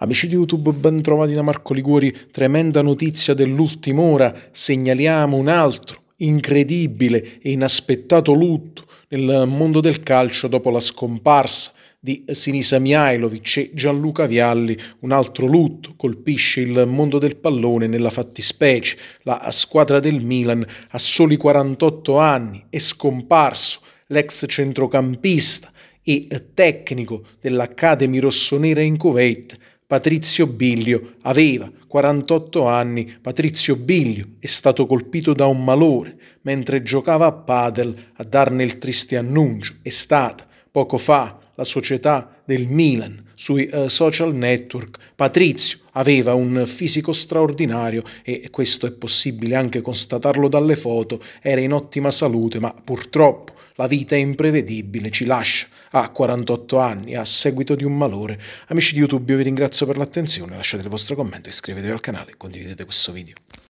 Amici di YouTube, ben trovati da Marco Liguori. Tremenda notizia dell'ultima ora. Segnaliamo un altro incredibile e inaspettato lutto nel mondo del calcio dopo la scomparsa di Sinisa Mihailovic e Gianluca Vialli, un altro lutto colpisce il mondo del pallone nella fattispecie. La squadra del Milan a soli 48 anni è scomparso l'ex centrocampista e tecnico dell'Academy Rossonera in Kuwait Patrizio Biglio aveva 48 anni, Patrizio Biglio è stato colpito da un malore mentre giocava a padel a darne il triste annuncio. È stata poco fa la società del Milan sui uh, social network. Patrizio aveva un fisico straordinario e questo è possibile anche constatarlo dalle foto, era in ottima salute, ma purtroppo la vita è imprevedibile, ci lascia a 48 anni a seguito di un malore. Amici di YouTube, io vi ringrazio per l'attenzione, lasciate il vostro commento, iscrivetevi al canale, e condividete questo video.